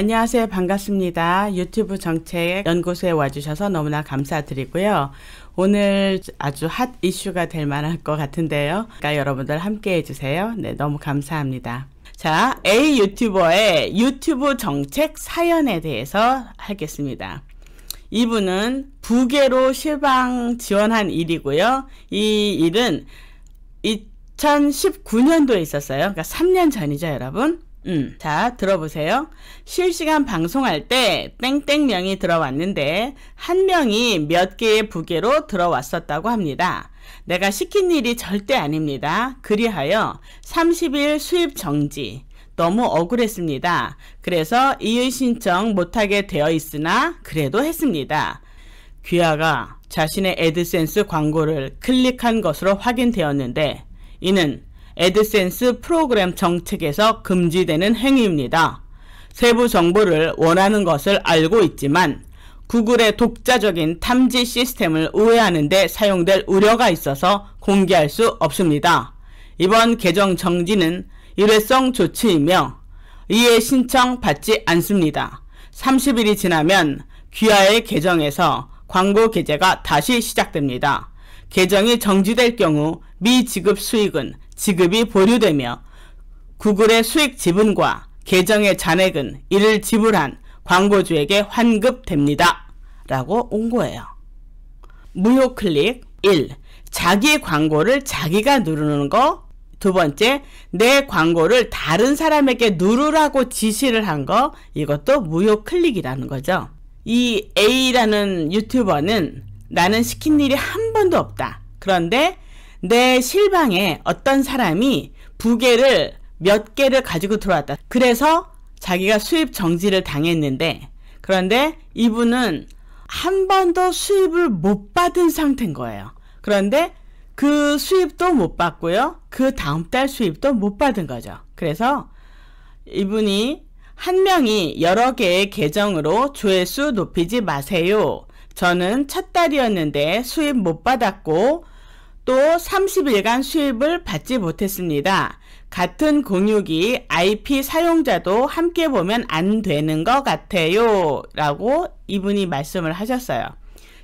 안녕하세요. 반갑습니다. 유튜브 정책 연구소에 와주셔서 너무나 감사드리고요. 오늘 아주 핫 이슈가 될 만할 것 같은데요. 그러니까 여러분들 함께 해주세요. 네, 너무 감사합니다. 자, A 유튜버의 유튜브 정책 사연에 대해서 하겠습니다. 이분은 부계로 실방 지원한 일이고요. 이 일은 2019년도에 있었어요. 그러니까 3년 전이죠, 여러분. 음, 자, 들어보세요. 실시간 방송할 때 땡땡명이 들어왔는데 한 명이 몇 개의 부계로 들어왔었다고 합니다. 내가 시킨 일이 절대 아닙니다. 그리하여 30일 수입 정지. 너무 억울했습니다. 그래서 이의 신청 못하게 되어 있으나 그래도 했습니다. 귀하가 자신의 에드센스 광고를 클릭한 것으로 확인되었는데 이는 에드센스 프로그램 정책에서 금지되는 행위입니다. 세부 정보를 원하는 것을 알고 있지만 구글의 독자적인 탐지 시스템을 우회하는 데 사용될 우려가 있어서 공개할 수 없습니다. 이번 개정 정지는 일회성 조치이며 이에 신청 받지 않습니다. 30일이 지나면 귀하의 개정에서 광고 게재가 다시 시작됩니다. 개정이 정지될 경우 미지급 수익은 지급이 보류되며 구글의 수익 지분과 계정의 잔액은 이를 지불한 광고주에게 환급됩니다. 라고 온 거예요. 무효 클릭 1. 자기 광고를 자기가 누르는 거. 두 번째, 내 광고를 다른 사람에게 누르라고 지시를 한 거. 이것도 무효 클릭이라는 거죠. 이 A라는 유튜버는 나는 시킨 일이 한 번도 없다. 그런데 내 실방에 어떤 사람이 부계를 몇 개를 가지고 들어왔다. 그래서 자기가 수입 정지를 당했는데 그런데 이분은 한 번도 수입을 못 받은 상태인 거예요. 그런데 그 수입도 못 받고요. 그 다음 달 수입도 못 받은 거죠. 그래서 이분이 한 명이 여러 개의 계정으로 조회수 높이지 마세요. 저는 첫 달이었는데 수입 못 받았고 또 30일간 수입을 받지 못했습니다. 같은 공유기 IP 사용자도 함께 보면 안 되는 것 같아요. 라고 이분이 말씀을 하셨어요.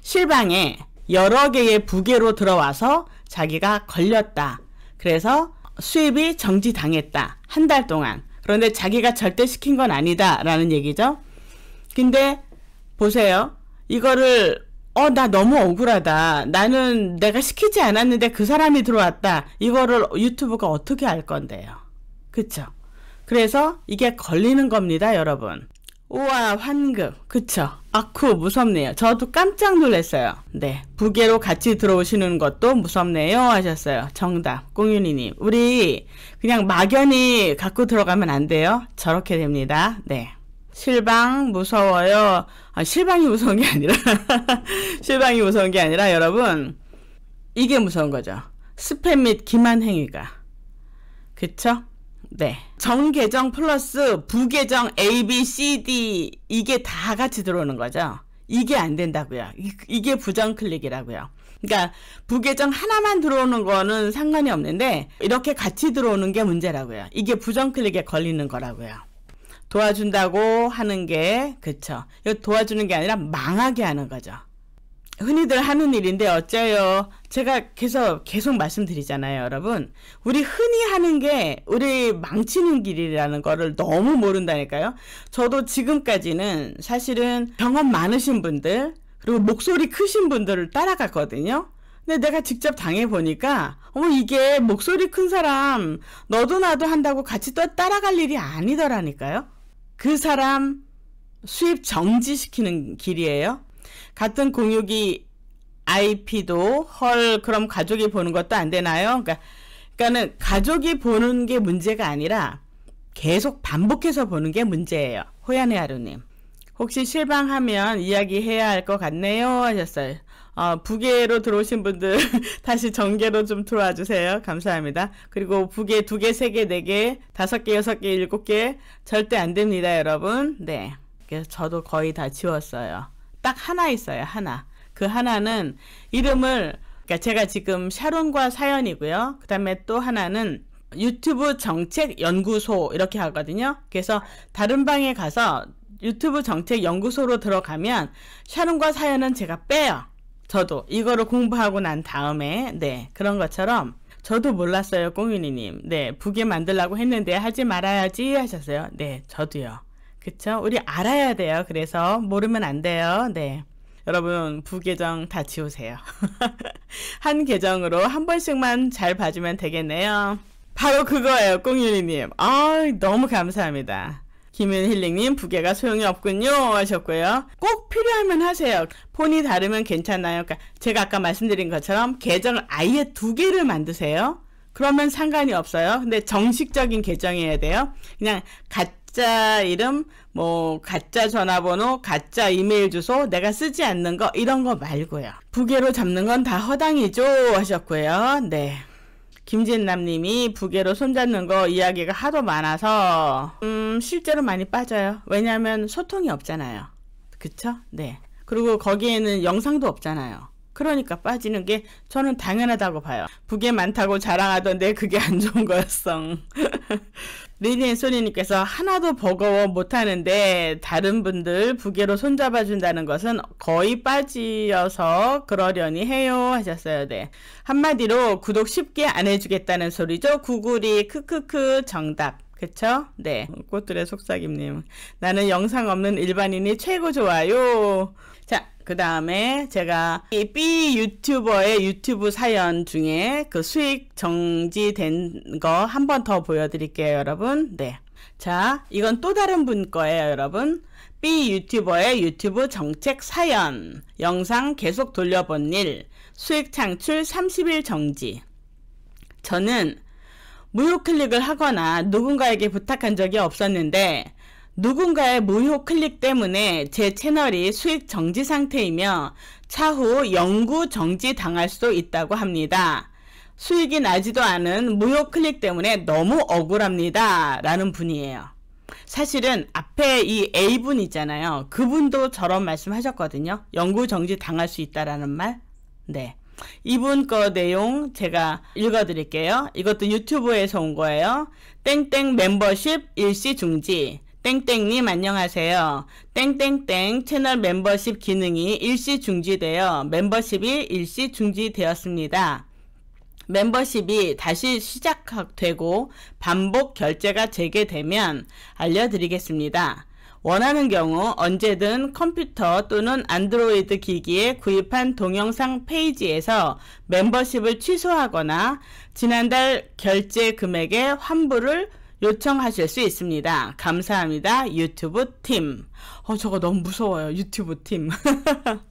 실방에 여러 개의 부계로 들어와서 자기가 걸렸다. 그래서 수입이 정지당했다. 한 달 동안. 그런데 자기가 절대 시킨 건 아니다. 라는 얘기죠. 근데 보세요. 이거를 어, 나 너무 억울하다. 나는 내가 시키지 않았는데 그 사람이 들어왔다. 이거를 유튜브가 어떻게 알 건데요. 그쵸? 그래서 이게 걸리는 겁니다, 여러분. 우와, 환급. 그쵸? 아쿠, 무섭네요. 저도 깜짝 놀랐어요. 네. 부계로 같이 들어오시는 것도 무섭네요. 하셨어요. 정답. 공윤이님. 우리 그냥 막연히 갖고 들어가면 안 돼요. 저렇게 됩니다. 네. 실방 무서워요. 아, 실방이 무서운 게 아니라 실방이 무서운 게 아니라 여러분 이게 무서운 거죠. 스팸 및 기만 행위가 그쵸? 네. 정 계정 플러스 부계정 A, B, C, D 이게 다 같이 들어오는 거죠. 이게 안 된다고요. 이게 부정 클릭이라고요. 그러니까 부계정 하나만 들어오는 거는 상관이 없는데 이렇게 같이 들어오는 게 문제라고요. 이게 부정 클릭에 걸리는 거라고요. 도와준다고 하는 게 그쵸. 이 도와주는 게 아니라 망하게 하는 거죠. 흔히들 하는 일인데 어째요. 제가 계속 계속 말씀드리잖아요, 여러분. 우리 흔히 하는 게 우리 망치는 길이라는 거를 너무 모른다니까요. 저도 지금까지는 사실은 경험 많으신 분들 그리고 목소리 크신 분들을 따라갔거든요. 근데 내가 직접 당해보니까, 어머, 이게 목소리 큰 사람, 너도 나도 한다고 같이 또 따라갈 일이 아니더라니까요. 그 사람 수입 정지시키는 길이에요. 같은 공유기 IP도, 헐, 그럼 가족이 보는 것도 안 되나요? 그러니까, 그러니까는 가족이 보는 게 문제가 아니라 계속 반복해서 보는 게 문제예요. 호야네 하루님. 혹시 실망하면 이야기해야 할 것 같네요 하셨어요. 어, 북에로 들어오신 분들 다시 전계로좀 들어와 주세요. 감사합니다. 그리고 부계 두 개, 세 개, 네 개, 다섯 개, 여섯 개, 일곱 개 절대 안 됩니다, 여러분. 네. 그래서 저도 거의 다 지웠어요. 딱 하나 있어요, 하나. 그 하나는 이름을 그러니까 제가 지금 샤론과 사연이고요. 그다음에 또 하나는 유튜브 정책 연구소 이렇게 하거든요. 그래서 다른 방에 가서 유튜브 정책 연구소로 들어가면 샤론과 사연은 제가 빼요. 저도 이거를 공부하고 난 다음에 네 그런 것처럼 저도 몰랐어요 꽁윤이님 네 부게 만들라고 했는데 하지 말아야지 하셨어요 네 저도요 그쵸 우리 알아야 돼요 그래서 모르면 안 돼요 네 여러분 부계정 다 지우세요 한 계정으로 한 번씩만 잘 봐주면 되겠네요 바로 그거예요 꽁윤이님 아 너무 감사합니다 김윤힐링님 부계가 소용이 없군요 하셨고요. 꼭 필요하면 하세요. 폰이 다르면 괜찮아요. 그러니까 제가 아까 말씀드린 것처럼 계정을 아예 두 개를 만드세요. 그러면 상관이 없어요. 근데 정식적인 계정이어야 돼요. 그냥 가짜 이름, 뭐 가짜 전화번호, 가짜 이메일 주소, 내가 쓰지 않는 거 이런 거 말고요. 부계로 잡는 건 다 허당이죠 하셨고요. 네. 김진남님이 부계로 손잡는 거 이야기가 하도 많아서 음 실제로 많이 빠져요. 왜냐하면 소통이 없잖아요. 그쵸? 네. 그리고 거기에는 영상도 없잖아요. 그러니까 빠지는 게 저는 당연하다고 봐요. 북에 많다고 자랑하던데 그게 안 좋은 거였어. 리니의 소니님께서 하나도 버거워 못하는데 다른 분들 북에로 손잡아준다는 것은 거의 빠지어서 그러려니 해요 하셨어요. 네. 한마디로 구독 쉽게 안 해주겠다는 소리죠. 구글이 크크크 정답. 그쵸? 네. 꽃들의 속삭임님. 나는 영상 없는 일반인이 최고 좋아요. 그 다음에 제가 이 B 유튜버의 유튜브 사연 중에 그 수익 정지된 거 한 번 더 보여드릴게요, 여러분. 네. 자, 이건 또 다른 분 거예요, 여러분. B 유튜버의 유튜브 정책 사연. 영상 계속 돌려본 일. 수익 창출 30일 정지. 저는 무효 클릭을 하거나 누군가에게 부탁한 적이 없었는데 누군가의 무효 클릭 때문에 제 채널이 수익 정지 상태이며 차후 영구 정지 당할 수도 있다고 합니다. 수익이 나지도 않은 무효 클릭 때문에 너무 억울합니다. 라는 분이에요. 사실은 앞에 이 A분 있잖아요. 그분도 저런 말씀 하셨거든요. 영구 정지 당할 수 있다라는 말. 네. 이분 거 내용 제가 읽어드릴게요. 이것도 유튜브에서 온 거예요. 땡땡 멤버십 일시 중지. 땡땡님 안녕하세요. 땡땡땡 채널 멤버십 기능이 일시 중지되어 멤버십이 일시 중지되었습니다. 멤버십이 다시 시작되고 반복 결제가 재개되면 알려드리겠습니다. 원하는 경우 언제든 컴퓨터 또는 안드로이드 기기에 구입한 동영상 페이지에서 멤버십을 취소하거나 지난달 결제 금액의 환불을 요청하실 수 있습니다. 감사합니다. 유튜브 팀. 어, 저거 너무 무서워요. 유튜브 팀.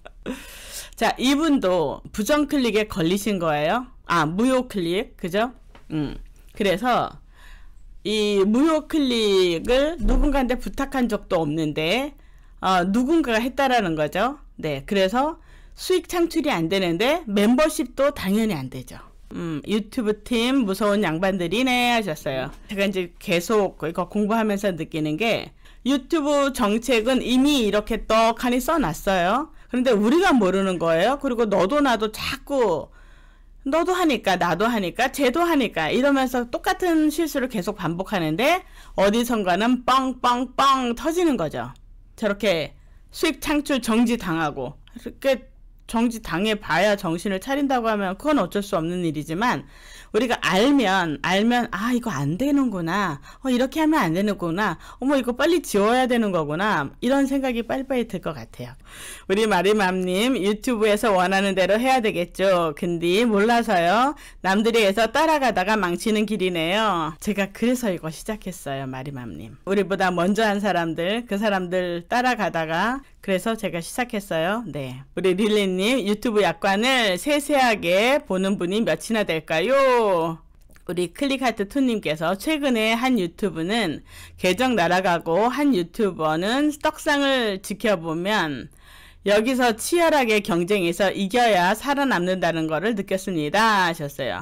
자, 이분도 부정 클릭에 걸리신 거예요. 아, 무효 클릭. 그죠? 음. 그래서 이 무효 클릭을 누군가한테 부탁한 적도 없는데 어, 누군가가 했다라는 거죠. 네. 그래서 수익 창출이 안 되는데 멤버십도 당연히 안 되죠. 음, 유튜브 팀 무서운 양반들이네 하셨어요. 제가 이제 계속 이거 공부하면서 느끼는 게 유튜브 정책은 이미 이렇게 떡하니 써놨어요. 그런데 우리가 모르는 거예요. 그리고 너도 나도 자꾸 너도 하니까 나도 하니까 쟤도 하니까 이러면서 똑같은 실수를 계속 반복하는데 어디선가는 뻥뻥뻥 터지는 거죠. 저렇게 수익 창출 정지 당하고 그러니 정지 당해봐야 정신을 차린다고 하면 그건 어쩔 수 없는 일이지만 우리가 알면 알면 아 이거 안 되는구나 어 이렇게 하면 안 되는구나 어머 이거 빨리 지워야 되는 거구나 이런 생각이 빨리빨리 들 것 같아요 우리 마리맘님 유튜브에서 원하는 대로 해야 되겠죠 근데 몰라서요 남들이 해서 따라가다가 망치는 길이네요 제가 그래서 이거 시작했어요 마리맘님 우리보다 먼저 한 사람들 그 사람들 따라가다가 그래서 제가 시작했어요 네 우리 릴리님 선생님 유튜브 약관을 세세하게 보는 분이 몇이나 될까요? 우리 클릭하트2님께서 최근에 한 유튜브는 계정 날아가고 한 유튜버는 떡상을 지켜보면 여기서 치열하게 경쟁해서 이겨야 살아남는다는 것을 느꼈습니다 하셨어요.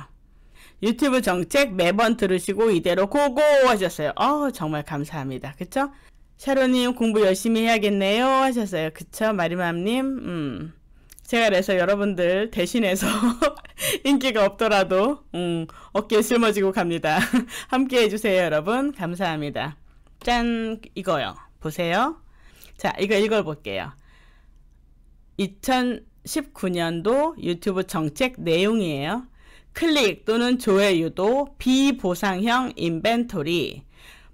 유튜브 정책 매번 들으시고 이대로 고고 하셨어요. 어 정말 감사합니다. 그쵸? 샤로님 공부 열심히 해야겠네요 하셨어요. 그쵸? 마리맘님? 음. 제가 그래서 여러분들 대신해서 인기가 없더라도 음, 어깨 에 짊어지고 갑니다. 함께 해주세요 여러분. 감사합니다. 짠 이거요. 보세요. 자 이거 읽어볼게요. 2019년도 유튜브 정책 내용이에요. 클릭 또는 조회 유도 비보상형 인벤토리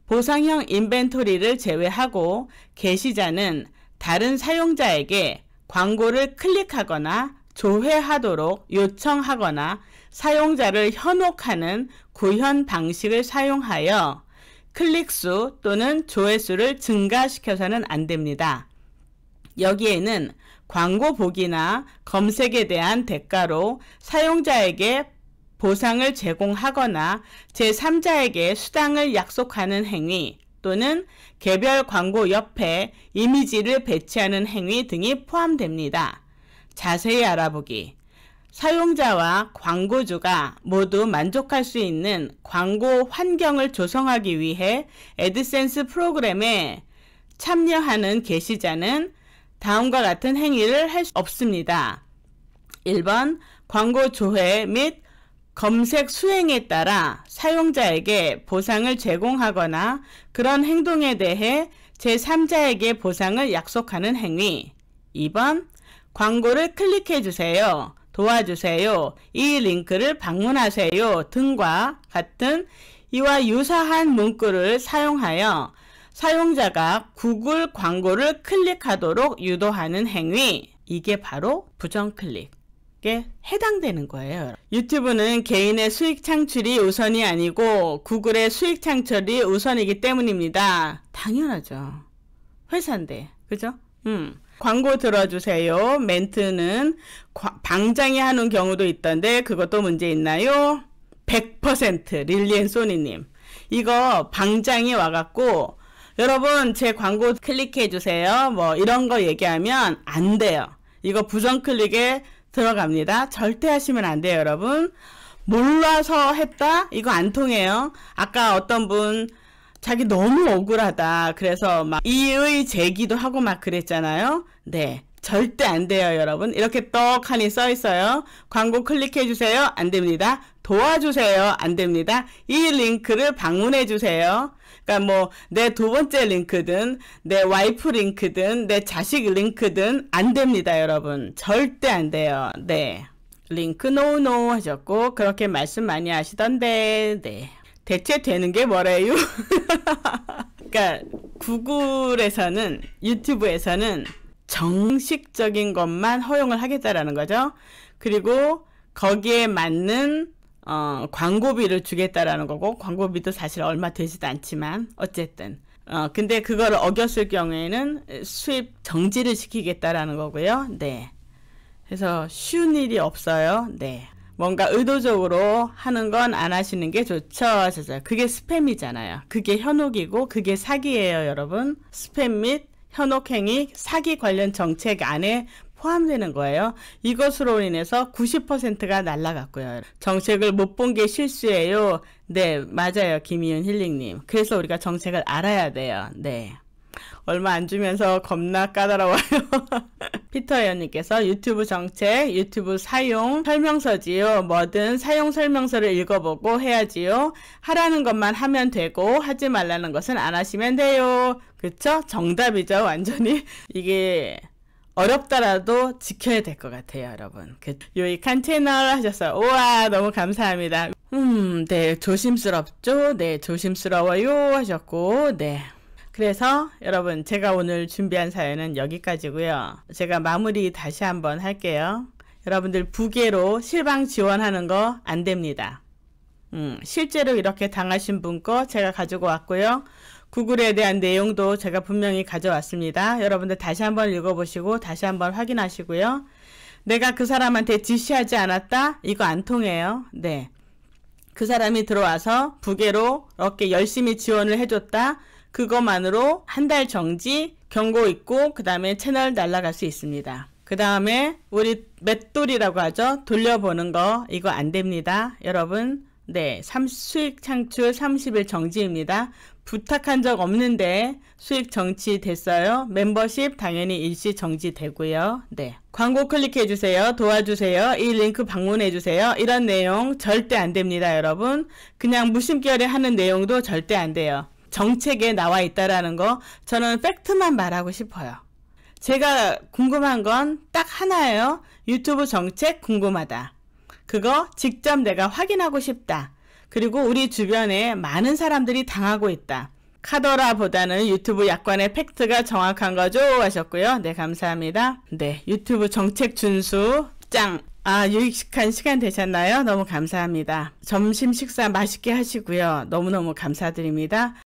보상형 인벤토리를 제외하고 게시자는 다른 사용자에게 광고를 클릭하거나 조회하도록 요청하거나 사용자를 현혹하는 구현 방식을 사용하여 클릭수 또는 조회수를 증가시켜서는 안 됩니다. 여기에는 광고 보기나 검색에 대한 대가로 사용자에게 보상을 제공하거나 제3자에게 수당을 약속하는 행위, 또는 개별 광고 옆에 이미지를 배치하는 행위 등이 포함됩니다. 자세히 알아보기. 사용자와 광고주가 모두 만족할 수 있는 광고 환경을 조성하기 위해 에드센스 프로그램에 참여하는 게시자는 다음과 같은 행위를 할 수 없습니다. 1번 광고 조회 및 검색 수행에 따라 사용자에게 보상을 제공하거나 그런 행동에 대해 제3자에게 보상을 약속하는 행위 2번 광고를 클릭해주세요. 도와주세요. 이 링크를 방문하세요. 등과 같은 이와 유사한 문구를 사용하여 사용자가 구글 광고를 클릭하도록 유도하는 행위 이게 바로 부정클릭 해당되는 거예요. 유튜브는 개인의 수익 창출이 우선이 아니고 구글의 수익 창출이 우선이기 때문입니다. 당연하죠. 회사인데. 그죠? 음. 광고 들어주세요. 멘트는 방장이 하는 경우도 있던데 그것도 문제 있나요? 100% 릴리엔 소니님. 이거 방장이 와갖고 여러분 제 광고 클릭해주세요. 뭐 이런 거 얘기하면 안 돼요. 이거 부정 클릭에 들어갑니다. 절대 하시면 안 돼요, 여러분. 몰라서 했다? 이거 안 통해요. 아까 어떤 분 자기 너무 억울하다. 그래서 막 이의 제기도 하고 막 그랬잖아요. 네. 절대 안 돼요, 여러분. 이렇게 떡하니 써 있어요. 광고 클릭해 주세요. 안 됩니다. 도와주세요. 안 됩니다. 이 링크를 방문해 주세요. 그러니까 뭐 내 두 번째 링크든 내 와이프 링크든 내 자식 링크든 안 됩니다, 여러분. 절대 안 돼요. 네. 링크 노노 n 하셨고 그렇게 말씀 많이 하시던데. 네. 대체 되는 게 뭐래요? 그러니까 구글에서는 유튜브에서는 정식적인 것만 허용을 하겠다라는 거죠. 그리고 거기에 맞는 어, 광고비를 주겠다라는 거고 광고비도 사실 얼마 되지도 않지만 어쨌든 어, 근데 그걸 어겼을 경우에는 수입 정지를 시키겠다라는 거고요. 네. 그래서 쉬운 일이 없어요. 네. 뭔가 의도적으로 하는 건 안 하시는 게 좋죠. 하셨어요. 그게 스팸이잖아요. 그게 현혹이고 그게 사기예요, 여러분. 스팸 및 현혹행위 사기 관련 정책 안에 포함되는 거예요. 이것으로 인해서 90%가 날라갔고요. 정책을 못 본 게 실수예요. 네, 맞아요. 김희윤 힐링님. 그래서 우리가 정책을 알아야 돼요. 네. 얼마 안 주면서 겁나 까다로워요. 피터 의원님께서 유튜브 정책, 유튜브 사용 설명서지요. 뭐든 사용 설명서를 읽어보고 해야지요. 하라는 것만 하면 되고 하지 말라는 것은 안 하시면 돼요. 그쵸? 정답이죠, 완전히. 이게 어렵더라도 지켜야 될 것 같아요, 여러분. 그, 요익한 채널 하셨어요. 우와, 너무 감사합니다. 음, 네, 조심스럽죠? 네, 조심스러워요 하셨고, 네. 그래서 여러분, 제가 오늘 준비한 사연은 여기까지고요. 제가 마무리 다시 한번 할게요. 여러분들 부계로 실방 지원하는 거 안 됩니다. 음, 실제로 이렇게 당하신 분 거 제가 가지고 왔고요. 구글에 대한 내용도 제가 분명히 가져왔습니다. 여러분들 다시 한번 읽어보시고 다시 한번 확인하시고요. 내가 그 사람한테 지시하지 않았다? 이거 안 통해요. 네. 그 사람이 들어와서 부계로 어깨 열심히 지원을 해줬다. 그것만으로 한 달 정지, 경고 있고 그 다음에 채널 날라갈 수 있습니다. 그 다음에 우리 맷돌이라고 하죠. 돌려보는 거 이거 안 됩니다. 여러분 네, 삼, 수익 창출 30일 정지입니다. 부탁한 적 없는데 수익 정지 됐어요. 멤버십 당연히 일시 정지되고요. 네. 광고 클릭해 주세요. 도와주세요. 이 링크 방문해 주세요. 이런 내용 절대 안 됩니다, 여러분. 그냥 무심결에 하는 내용도 절대 안 돼요. 정책에 나와 있다라는 거 저는 팩트만 말하고 싶어요. 제가 궁금한 건 딱 하나예요. 유튜브 정책 궁금하다. 그거 직접 내가 확인하고 싶다. 그리고 우리 주변에 많은 사람들이 당하고 있다. 카더라보다는 유튜브 약관의 팩트가 정확한 거죠 하셨고요. 네 감사합니다. 네 유튜브 정책 준수 짱! 아 유익한 시간 되셨나요? 너무 감사합니다. 점심 식사 맛있게 하시고요. 너무너무 감사드립니다.